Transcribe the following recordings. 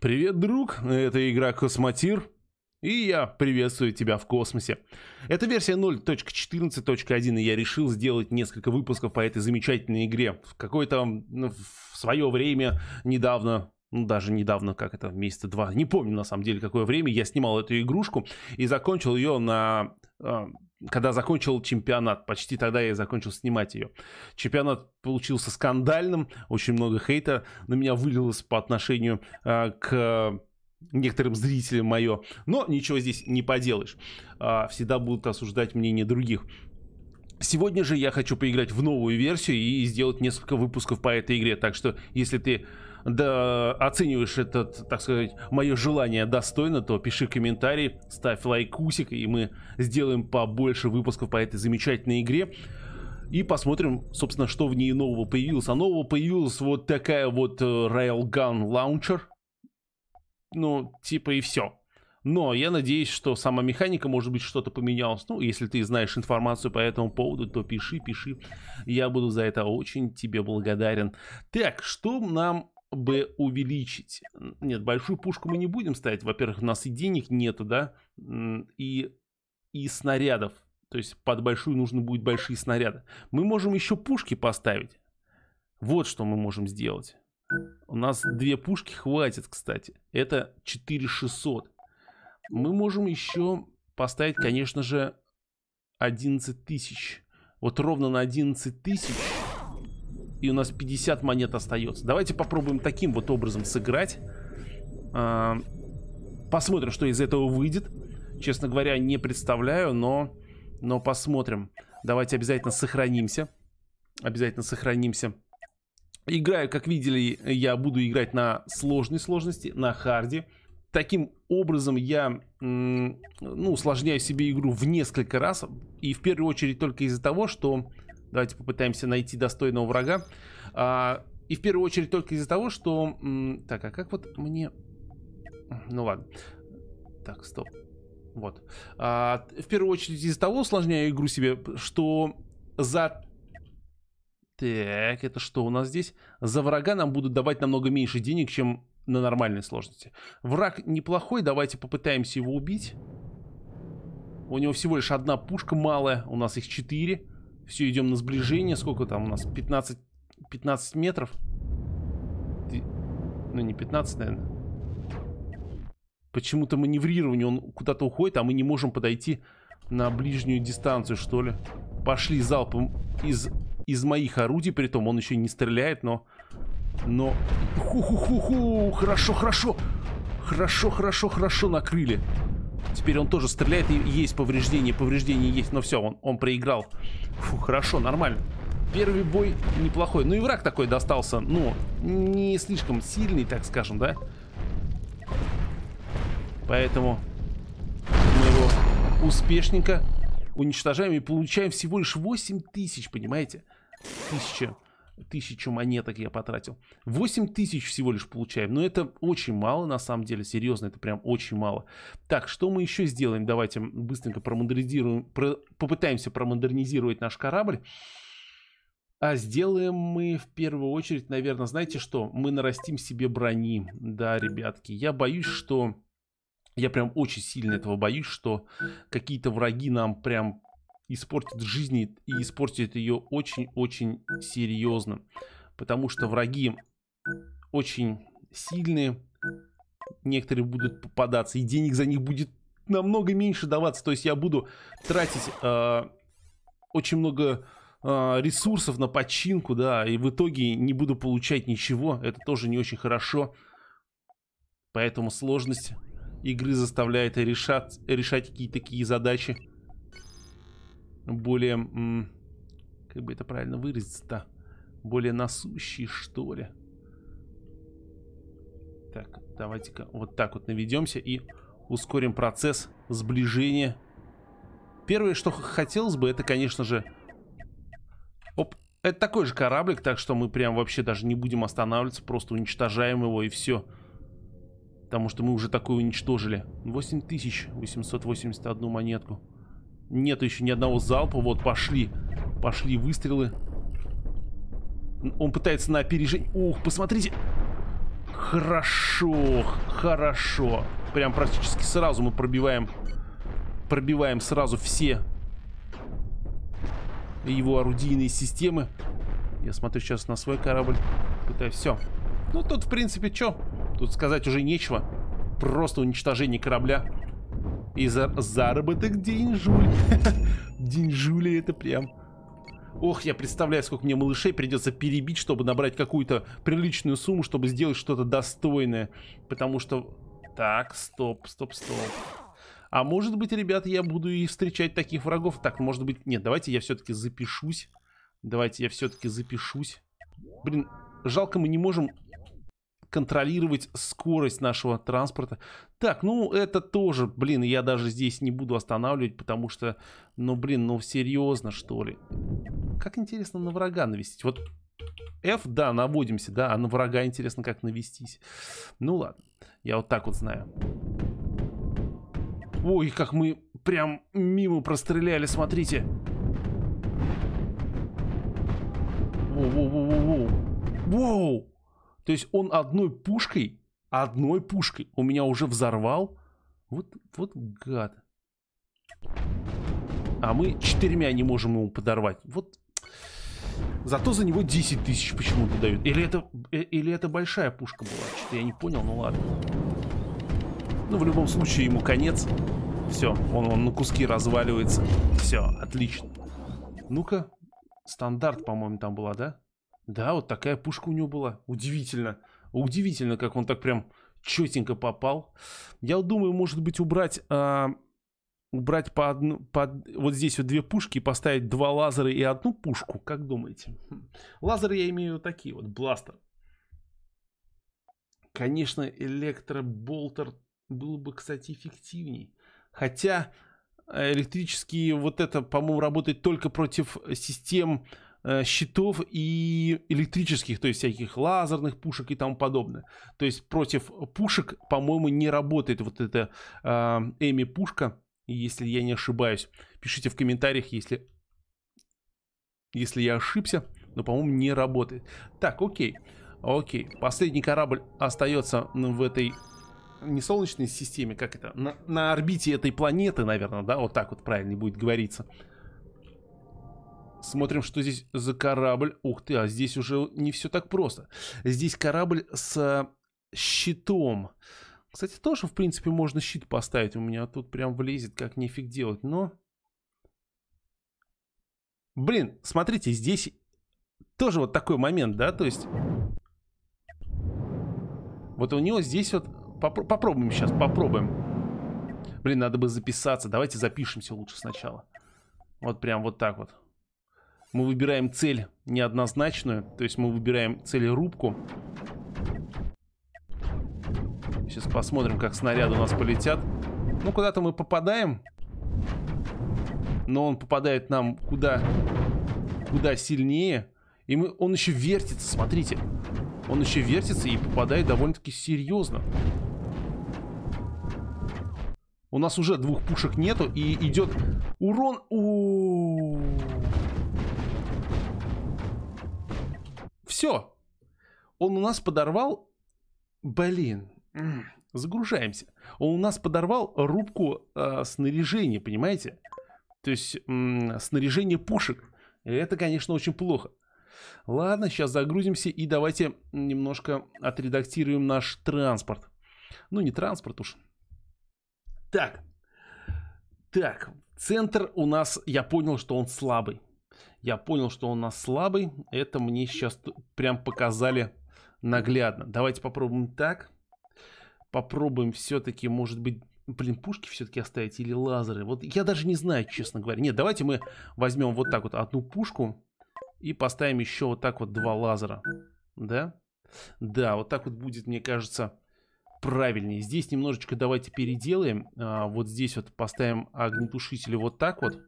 «Привет, друг! Это игра Космотир!» И я приветствую тебя в космосе. Это версия 0.14.1, и я решил сделать несколько выпусков по этой замечательной игре. В какое-то в свое время, недавно, ну, даже недавно, как это, месяца два, не помню на самом деле, какое время, я снимал эту игрушку и закончил ее на... А, когда закончил чемпионат, почти тогда я и закончил снимать ее. Чемпионат получился скандальным, очень много хейта на меня вылилось по отношению а, к некоторым зрителям мое. Но ничего здесь не поделаешь. А, всегда будут осуждать мнение других. Сегодня же я хочу поиграть в новую версию и сделать несколько выпусков по этой игре. Так что, если ты да, оцениваешь этот, так сказать, мое желание достойно, то пиши комментарий, ставь лайкусик, и мы сделаем побольше выпусков по этой замечательной игре. И посмотрим, собственно, что в ней нового появилось. А нового появилась вот такая вот э, Railgun Launcher. Ну, типа и все. Но я надеюсь, что сама механика, может быть, что-то поменялась. Ну, если ты знаешь информацию по этому поводу, то пиши, пиши. Я буду за это очень тебе благодарен. Так, что нам бы увеличить. Нет, большую пушку мы не будем ставить. Во-первых, у нас и денег нету, да, и, и снарядов. То есть под большую нужно будет большие снаряды. Мы можем еще пушки поставить. Вот что мы можем сделать. У нас две пушки хватит, кстати. Это 4600. Мы можем еще поставить, конечно же, 11 тысяч. Вот ровно на 11 тысяч и у нас 50 монет остается. Давайте попробуем таким вот образом сыграть. А, посмотрим, что из этого выйдет. Честно говоря, не представляю, но, но посмотрим. Давайте обязательно сохранимся. Обязательно сохранимся. Играю, как видели, я буду играть на сложной сложности, на харде. Таким образом я ну, усложняю себе игру в несколько раз. И в первую очередь только из-за того, что Давайте попытаемся найти достойного врага. А, и в первую очередь только из-за того, что... Так, а как вот мне... Ну ладно. Так, стоп. Вот. А, в первую очередь из-за того усложняю игру себе, что за... Так, это что у нас здесь? За врага нам будут давать намного меньше денег, чем на нормальной сложности. Враг неплохой, давайте попытаемся его убить. У него всего лишь одна пушка малая, у нас их четыре. Все, идем на сближение. Сколько там у нас? 15, 15 метров? Ну, не 15, наверное. Почему-то маневрирование, он куда-то уходит, а мы не можем подойти на ближнюю дистанцию, что ли. Пошли залпом из, из моих орудий, при том он еще не стреляет, но... Но... Ху-ху-ху-ху! Хорошо, хорошо! Хорошо, хорошо, хорошо накрыли. Теперь он тоже стреляет, и есть повреждение, повреждение есть, но все, он, он проиграл. Фу, хорошо, нормально. Первый бой неплохой. Ну и враг такой достался, ну, не слишком сильный, так скажем, да? Поэтому мы его успешненько уничтожаем и получаем всего лишь 8 тысяч, понимаете? Тысяча тысячу монеток я потратил. 8 тысяч всего лишь получаем. Но это очень мало, на самом деле. Серьезно, это прям очень мало. Так, что мы еще сделаем? Давайте быстренько промодернизируем, про, попытаемся промодернизировать наш корабль. А сделаем мы в первую очередь, наверное, знаете что? Мы нарастим себе брони. Да, ребятки, я боюсь, что... Я прям очень сильно этого боюсь, что какие-то враги нам прям испортит жизнь и испортит ее очень-очень серьезно. Потому что враги очень сильные, некоторые будут попадаться, и денег за них будет намного меньше даваться. То есть я буду тратить э, очень много э, ресурсов на починку, да, и в итоге не буду получать ничего. Это тоже не очень хорошо. Поэтому сложность игры заставляет решать, решать какие-то такие задачи более, как бы это правильно выразиться-то, более насущие, что ли. Так, давайте-ка вот так вот наведемся и ускорим процесс сближения. Первое, что хотелось бы, это, конечно же... Оп, это такой же кораблик, так что мы прям вообще даже не будем останавливаться, просто уничтожаем его и все. Потому что мы уже такое уничтожили. 8881 монетку. Нет еще ни одного залпа. Вот, пошли. Пошли выстрелы. Он пытается на опережение. Ух, посмотрите. Хорошо, хорошо. Прям практически сразу мы пробиваем. Пробиваем сразу все его орудийные системы. Я смотрю сейчас на свой корабль. Пытаюсь. Все. Ну, тут, в принципе, что? Тут сказать уже нечего. Просто уничтожение корабля и за заработок деньжуль. деньжули это прям... Ох, я представляю, сколько мне малышей придется перебить, чтобы набрать какую-то приличную сумму, чтобы сделать что-то достойное. Потому что... Так, стоп, стоп, стоп. А может быть, ребята, я буду и встречать таких врагов. Так, может быть... Нет, давайте я все-таки запишусь. Давайте я все-таки запишусь. Блин, жалко, мы не можем контролировать скорость нашего транспорта. Так, ну это тоже, блин, я даже здесь не буду останавливать, потому что, ну блин, ну серьезно что ли. Как интересно на врага навестить. Вот F, да, наводимся, да, а на врага интересно как навестись. Ну ладно, я вот так вот знаю. Ой, как мы прям мимо простреляли, смотрите. Воу-воу-воу-воу-воу. Воу! То есть он одной пушкой, одной пушкой у меня уже взорвал. Вот, вот гад. А мы четырьмя не можем его подорвать. Вот. Зато за него 10 тысяч почему-то дают. Или это, э, или это большая пушка была. Что-то я не понял, ну ладно. Ну, в любом случае, ему конец. Все, он, он на куски разваливается. Все, отлично. Ну-ка. Стандарт, по-моему, там была, да? Да, вот такая пушка у него была. Удивительно. Удивительно, как он так прям четенько попал. Я думаю, может быть, убрать... А, убрать по одну, по, вот здесь вот две пушки и поставить два лазера и одну пушку. Как думаете? Хм. Лазеры я имею вот такие вот, бластер. Конечно, электроболтер был бы, кстати, эффективней. Хотя э, электрические вот это, по-моему, работает только против систем Э, щитов и электрических, то есть всяких лазерных пушек и тому подобное. То есть против пушек, по-моему, не работает вот эта эм, Эми пушка, если я не ошибаюсь. Пишите в комментариях, если, если я ошибся, но, по-моему, не работает. Так, окей. Окей, последний корабль остается в этой не солнечной системе, как это, на, на орбите этой планеты, наверное, да, вот так вот правильно будет говориться. Смотрим, что здесь за корабль. Ух ты, а здесь уже не все так просто. Здесь корабль с щитом. Кстати, тоже, в принципе, можно щит поставить. У меня тут прям влезет, как нифиг делать. Но... Блин, смотрите, здесь тоже вот такой момент, да? То есть... Вот у него здесь вот... Попро попробуем сейчас, попробуем. Блин, надо бы записаться. Давайте запишемся лучше сначала. Вот прям вот так вот. Мы выбираем цель неоднозначную, то есть мы выбираем цель рубку. Сейчас посмотрим, как снаряды у нас полетят. Ну, куда-то мы попадаем. Но он попадает нам куда, куда сильнее. И мы, он еще вертится, смотрите. Он еще вертится и попадает довольно-таки серьезно. У нас уже двух пушек нету. И идет урон. У Все. Он у нас подорвал... Блин. Загружаемся. Он у нас подорвал рубку э, снаряжения, понимаете? То есть э, снаряжение пушек. Это, конечно, очень плохо. Ладно, сейчас загрузимся и давайте немножко отредактируем наш транспорт. Ну, не транспорт уж. Так. Так, центр у нас, я понял, что он слабый я понял, что он у нас слабый. Это мне сейчас прям показали наглядно. Давайте попробуем так. Попробуем все-таки, может быть, блин, пушки все-таки оставить или лазеры. Вот я даже не знаю, честно говоря. Нет, давайте мы возьмем вот так вот одну пушку и поставим еще вот так вот два лазера. Да? Да, вот так вот будет, мне кажется, правильнее. Здесь немножечко давайте переделаем. А, вот здесь вот поставим огнетушители вот так вот.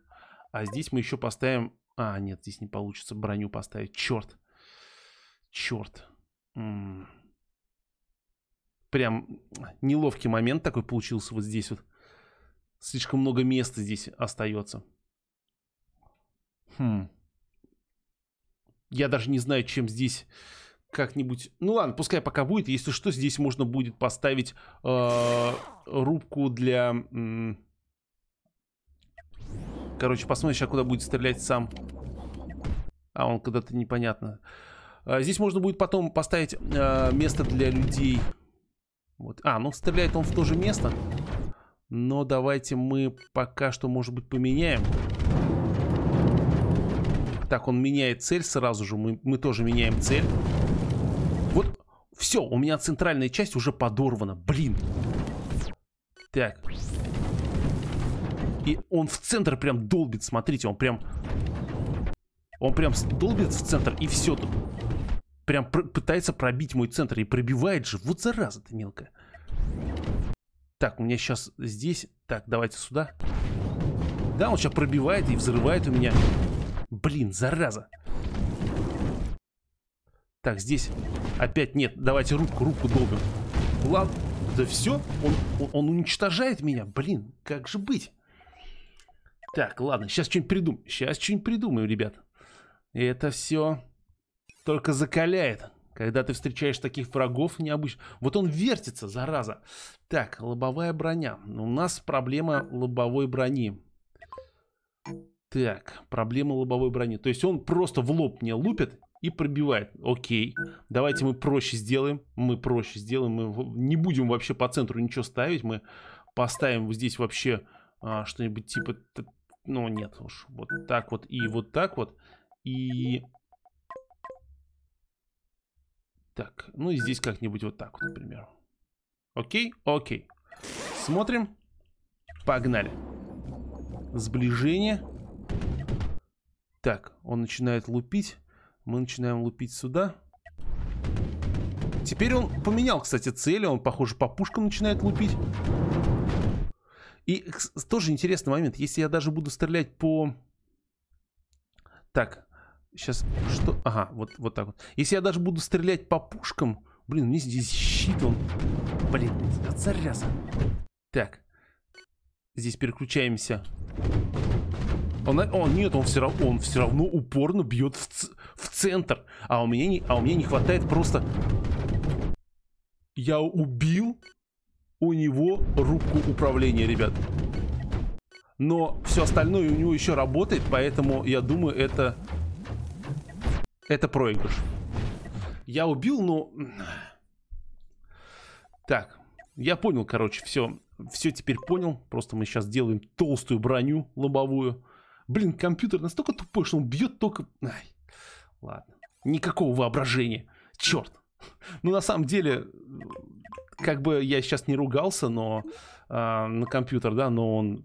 А здесь мы еще поставим а, нет, здесь не получится броню поставить. Черт. Черт. М -м. Прям неловкий момент такой получился вот здесь вот. Слишком много места здесь остается. Хм. Я даже не знаю, чем здесь как-нибудь... Ну ладно, пускай пока будет. Если что, здесь можно будет поставить э, рубку для... Э короче, посмотрим сейчас, куда будет стрелять сам. А он когда-то непонятно. А, здесь можно будет потом поставить э, место для людей. Вот. А, ну стреляет он в то же место. Но давайте мы пока что, может быть, поменяем. Так, он меняет цель сразу же. Мы, мы тоже меняем цель. Вот, все, у меня центральная часть уже подорвана. Блин. Так. И он в центр прям долбит, смотрите, он прям... Он прям долбит в центр, и все тут. Прям пр пытается пробить мой центр, и пробивает же. Вот зараза ты мелкая. Так, у меня сейчас здесь... Так, давайте сюда. Да, он сейчас пробивает и взрывает у меня. Блин, зараза. Так, здесь опять нет. Давайте руку, руку долбим. Ладно, да все, он, он, он уничтожает меня. Блин, как же быть? Так, ладно, сейчас что-нибудь придумаем. Сейчас что-нибудь придумаем, ребят. И это все только закаляет. Когда ты встречаешь таких врагов необычных. Вот он вертится, зараза. Так, лобовая броня. У нас проблема лобовой брони. Так, проблема лобовой брони. То есть он просто в лоб мне лупит и пробивает. Окей, давайте мы проще сделаем. Мы проще сделаем. Мы не будем вообще по центру ничего ставить. Мы поставим здесь вообще а, что-нибудь типа ну, нет уж. Вот так вот и вот так вот. И... Так, ну и здесь как-нибудь вот так вот, например. Окей? Окей. Смотрим. Погнали. Сближение. Так, он начинает лупить. Мы начинаем лупить сюда. Теперь он поменял, кстати, цели. Он, похоже, по пушкам начинает лупить. И тоже интересный момент. Если я даже буду стрелять по... Так, сейчас... Что? Ага, вот, вот так вот. Если я даже буду стрелять по пушкам... Блин, у мне здесь щит, он... Блин, от зараза. Так. Здесь переключаемся. Он, э, он нет, он все, равно, он все равно упорно бьет в, ц, в центр. А у, меня не, а у меня не хватает просто... Я убил у него руку управления, ребят. Но все остальное у него еще работает, поэтому я думаю, это... Это проигрыш. Я убил, но... Так, я понял, короче, все. Все теперь понял. Просто мы сейчас делаем толстую броню лобовую. Блин, компьютер настолько тупой, что он бьет только... Ай, ладно. Никакого воображения. Черт. Ну, на самом деле, как бы я сейчас не ругался, но э, на компьютер, да, но он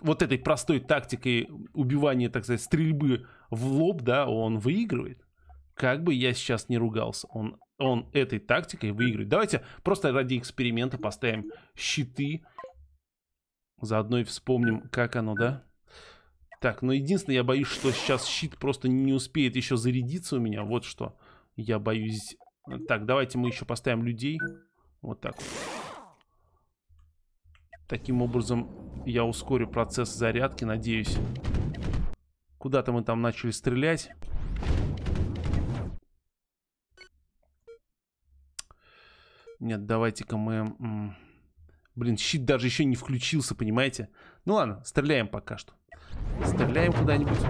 вот этой простой тактикой убивания, так сказать, стрельбы в лоб, да, он выигрывает. Как бы я сейчас не ругался, он, он этой тактикой выигрывает. Давайте просто ради эксперимента поставим щиты. Заодно и вспомним, как оно, да? Так, но ну, единственное, я боюсь, что сейчас щит просто не успеет еще зарядиться у меня. Вот что я боюсь. Так, давайте мы еще поставим людей. Людей. Вот так Таким образом я ускорю процесс зарядки, надеюсь. Куда-то мы там начали стрелять. Нет, давайте-ка мы... Блин, щит даже еще не включился, понимаете? Ну ладно, стреляем пока что. Стреляем куда-нибудь.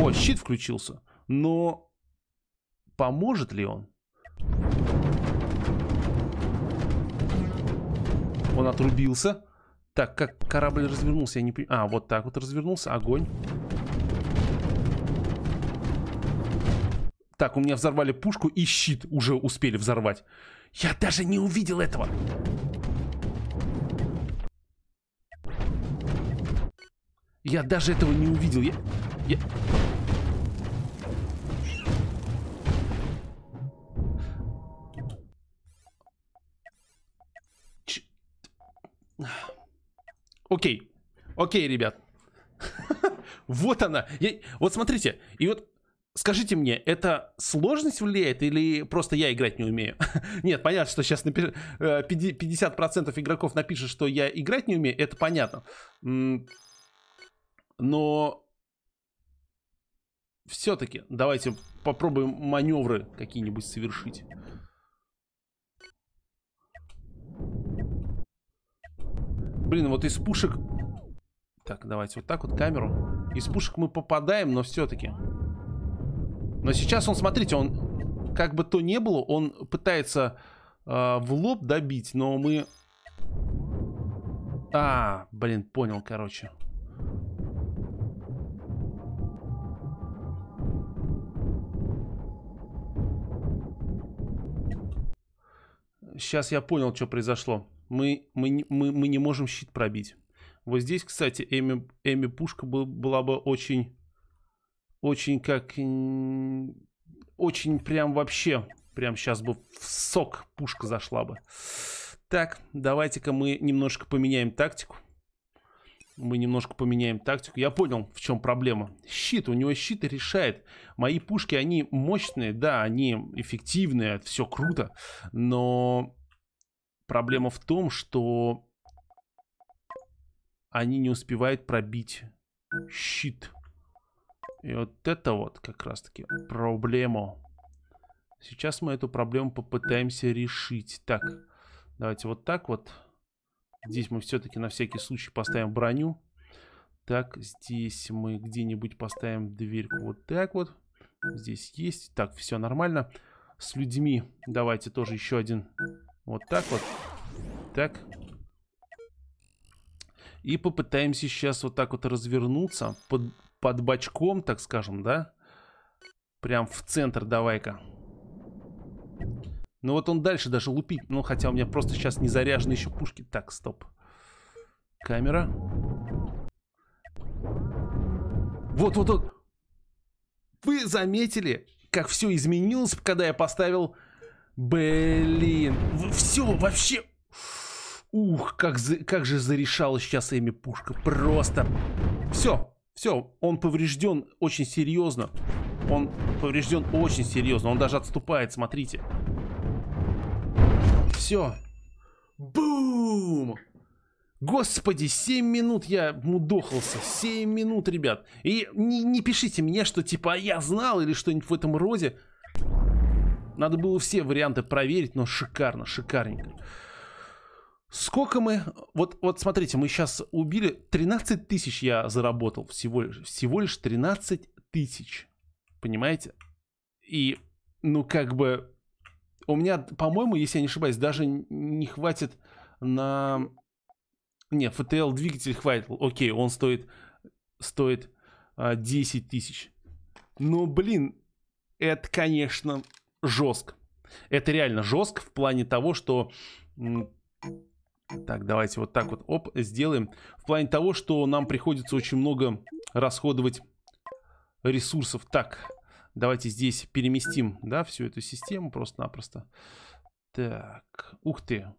О, щит включился. Но поможет ли он? он отрубился. Так, как корабль развернулся, я не А, вот так вот развернулся, огонь. Так, у меня взорвали пушку и щит уже успели взорвать. Я даже не увидел этого. Я даже этого не увидел. Я... я... Окей. Окей, ребят. Вот она. Вот смотрите. И вот Скажите мне, это сложность влияет или просто я играть не умею? Нет, понятно, что сейчас напиш... 50% игроков напишет, что я играть не умею, это понятно. Но все-таки давайте попробуем маневры какие-нибудь совершить. Блин, вот из пушек... Так, давайте вот так вот камеру. Из пушек мы попадаем, но все-таки. Но сейчас он, смотрите, он... Как бы то ни было, он пытается э, в лоб добить, но мы... А, блин, понял, короче. Сейчас я понял, что произошло мы, мы, мы, мы не можем щит пробить. Вот здесь, кстати, Эми, Эми пушка был, была бы очень, очень как, очень прям вообще, прям сейчас бы в сок пушка зашла бы. Так, давайте-ка мы немножко поменяем тактику. Мы немножко поменяем тактику. Я понял, в чем проблема. Щит, у него щит решает. Мои пушки, они мощные, да, они эффективные, все круто. Но Проблема в том, что они не успевают пробить щит. И вот это вот как раз таки проблема. Сейчас мы эту проблему попытаемся решить. Так, давайте вот так вот. Здесь мы все-таки на всякий случай поставим броню. Так, здесь мы где-нибудь поставим дверьку вот так вот. Здесь есть. Так, все нормально. С людьми давайте тоже еще один вот так вот. Так. И попытаемся сейчас вот так вот развернуться. Под, под бочком, так скажем, да? Прям в центр давай-ка. Ну вот он дальше даже лупить. Ну, хотя у меня просто сейчас не заряжены еще пушки. Так, стоп. Камера. Вот, вот, вот. Вы заметили, как все изменилось, когда я поставил Блин. Все, вообще... Ух, как, за, как же зарешала сейчас Эми пушка. Просто... Все, все, он поврежден очень серьезно. Он поврежден очень серьезно. Он даже отступает, смотрите. Все. Бум! Господи, 7 минут я мудохался. 7 минут, ребят. И не, не пишите мне, что типа «А я знал или что-нибудь в этом роде. Надо было все варианты проверить, но шикарно, шикарненько. Сколько мы... Вот, вот смотрите, мы сейчас убили... 13 тысяч я заработал всего лишь. Всего лишь 13 тысяч. Понимаете? И, ну, как бы... У меня, по-моему, если я не ошибаюсь, даже не хватит на... Не, FTL двигатель хватит. Окей, он стоит... Стоит а, 10 тысяч. Но, блин, это, конечно, жестко. Это реально жестко в плане того, что... Так, давайте вот так вот, оп, сделаем. В плане того, что нам приходится очень много расходовать ресурсов. Так, давайте здесь переместим, да, всю эту систему просто-напросто. Так, ух ты.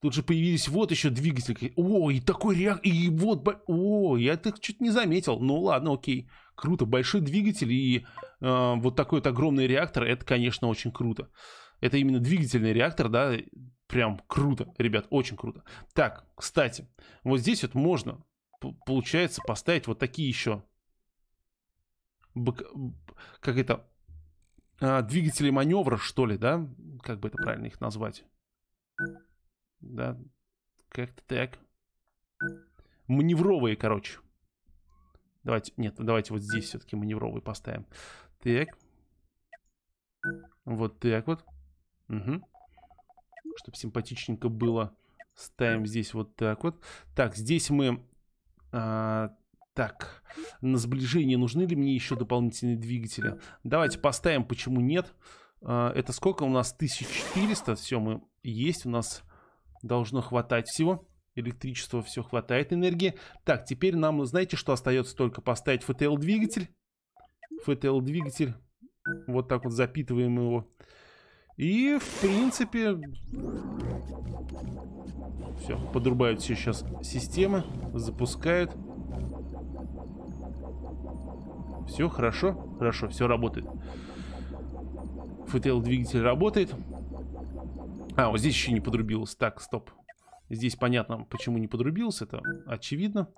Тут же появились вот еще двигатели. О, и такой реак... И вот... О, я так чуть не заметил. Ну ладно, окей. Круто. Большой двигатель и э, вот такой вот огромный реактор, это, конечно, очень круто. Это именно двигательный реактор, да, прям круто, ребят, очень круто. Так, кстати, вот здесь вот можно, получается, поставить вот такие еще, как это, а, двигатели маневра, что ли, да? Как бы это правильно их назвать? Да, как-то так. Маневровые, короче. Давайте, нет, давайте вот здесь все-таки маневровый поставим. Так. Вот так вот. Угу. Чтобы симпатичненько было. Ставим здесь вот так вот. Так, здесь мы... А, так, на сближение нужны ли мне еще дополнительные двигатели? Давайте поставим, почему нет. А, это сколько у нас? 1400. Все, мы есть. У нас должно хватать всего. Электричества все хватает, энергии. Так, теперь нам, знаете, что остается только поставить ФТЛ-двигатель. ФТЛ-двигатель. Вот так вот запитываем его. И, в принципе... Все, подрубают все сейчас системы. Запускают. Все, хорошо, хорошо, все работает. ФТЛ-двигатель работает. А, вот здесь еще не подрубилось. Так, стоп. Здесь понятно, почему не подрубился, это очевидно.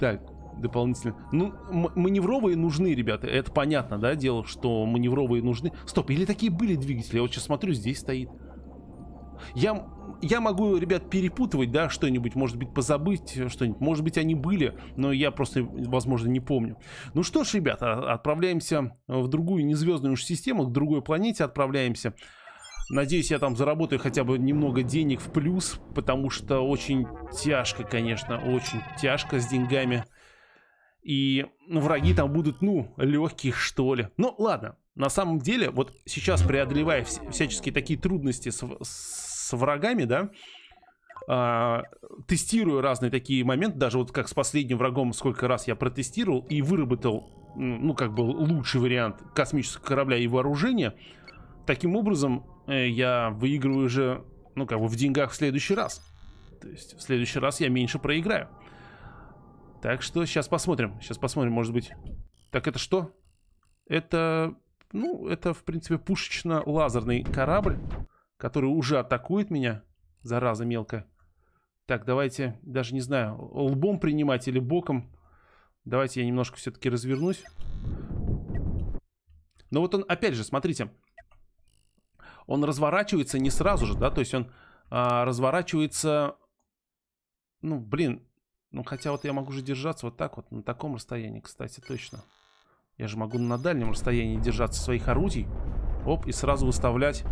Так, дополнительно. Ну, маневровые нужны, ребята, это понятно, да, дело, что маневровые нужны. Стоп, или такие были двигатели? Я вот сейчас смотрю, здесь стоит. Я, я могу, ребят, перепутывать, да, что-нибудь, может быть, позабыть э, что-нибудь. Может быть, они были, но я просто, возможно, не помню. Ну что ж, ребята, отправляемся в другую незвездную уж систему, к другой планете отправляемся. Надеюсь, я там заработаю хотя бы немного денег в плюс, потому что очень тяжко, конечно, очень тяжко с деньгами. И ну, враги там будут, ну, легкие, что ли. Ну, ладно. На самом деле, вот сейчас преодолевая всяческие такие трудности с, с врагами, да, э, тестирую разные такие моменты, даже вот как с последним врагом, сколько раз я протестировал и выработал, ну, как бы лучший вариант космического корабля и вооружения. Таким образом, Э, я выигрываю же, ну, как бы в деньгах в следующий раз. То есть в следующий раз я меньше проиграю. Так что сейчас посмотрим. Сейчас посмотрим, может быть. Так это что? Это, ну, это, в принципе, пушечно-лазерный корабль, который уже атакует меня. Зараза мелкая. Так, давайте, даже не знаю, лбом принимать или боком. Давайте я немножко все-таки развернусь. Но вот он, опять же, смотрите, он разворачивается не сразу же, да, то есть он а, разворачивается, ну, блин, ну, хотя вот я могу же держаться вот так вот, на таком расстоянии, кстати, точно. Я же могу на дальнем расстоянии держаться своих орудий, оп, и сразу выставлять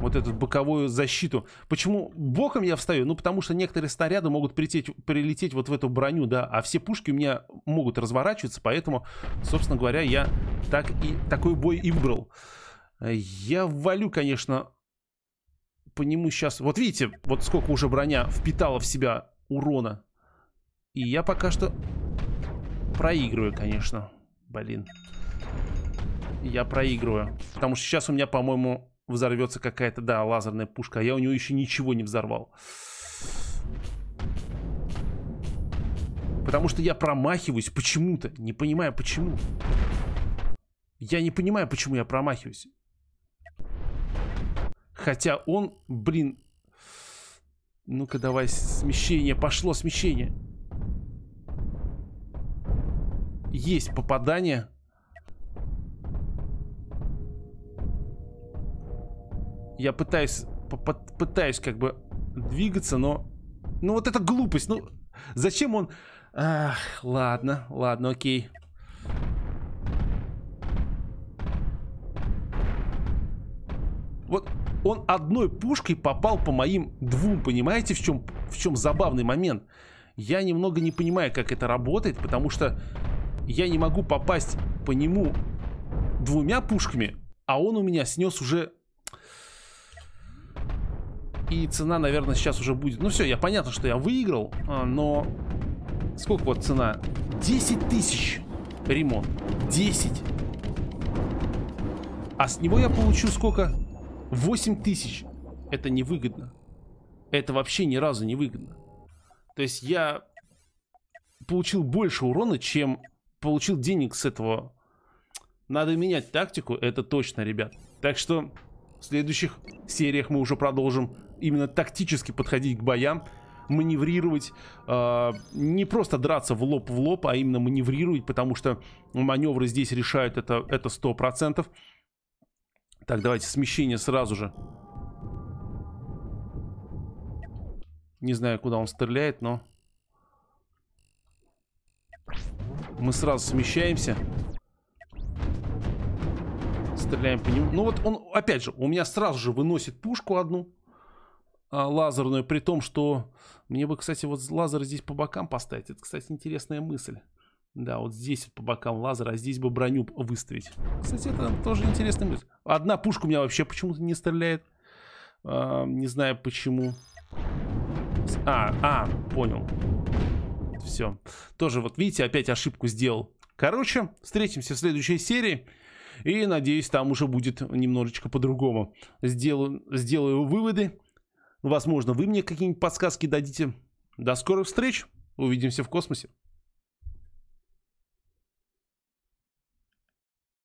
вот эту боковую защиту. Почему боком я встаю? Ну, потому что некоторые снаряды могут прилететь, прилететь вот в эту броню, да, а все пушки у меня могут разворачиваться, поэтому, собственно говоря, я так и такой бой и выбрал. Э, я валю, конечно, по нему сейчас... Вот видите, вот сколько уже броня впитала в себя урона. И я пока что проигрываю, конечно. Блин. Я проигрываю. Потому что сейчас у меня, по-моему, взорвется какая-то, да, лазерная пушка. А я у него еще ничего не взорвал. Потому что я промахиваюсь почему-то. Не понимаю, почему. Я не понимаю, почему я промахиваюсь. Хотя он, блин... Ну-ка, давай, смещение. Пошло смещение. Есть попадание. Я пытаюсь, пытаюсь как бы двигаться, но... Ну вот это глупость. Ну, зачем он... Ах, ладно, ладно, окей. Он одной пушкой попал по моим двум, понимаете, в чем, в чем забавный момент? Я немного не понимаю, как это работает, потому что я не могу попасть по нему двумя пушками, а он у меня снес уже... И цена, наверное, сейчас уже будет... Ну все, я понятно, что я выиграл, а, но... Сколько вот цена? 10 тысяч ремонт. 10. А с него я получу сколько? 8 тысяч. Это невыгодно. Это вообще ни разу не выгодно. То есть я получил больше урона, чем получил денег с этого. Надо менять тактику, это точно, ребят. Так что в следующих сериях мы уже продолжим именно тактически подходить к боям, маневрировать, э, не просто драться в лоб в лоб, а именно маневрировать, потому что маневры здесь решают это, это 100%. Так, давайте смещение сразу же. Не знаю, куда он стреляет, но... Мы сразу смещаемся. Стреляем по нему. Ну вот он, опять же, у меня сразу же выносит пушку одну. А, лазерную. При том, что... Мне бы, кстати, вот лазер здесь по бокам поставить. Это, кстати, интересная мысль. Да, вот здесь по бокам лазера, а здесь бы броню выставить. Кстати, это тоже интересный мысль. Одна пушка у меня вообще почему-то не стреляет. А, не знаю почему. А, а, понял. Все. Тоже вот, видите, опять ошибку сделал. Короче, встретимся в следующей серии. И, надеюсь, там уже будет немножечко по-другому. Сделаю, сделаю выводы. Возможно, вы мне какие-нибудь подсказки дадите. До скорых встреч. Увидимся в космосе.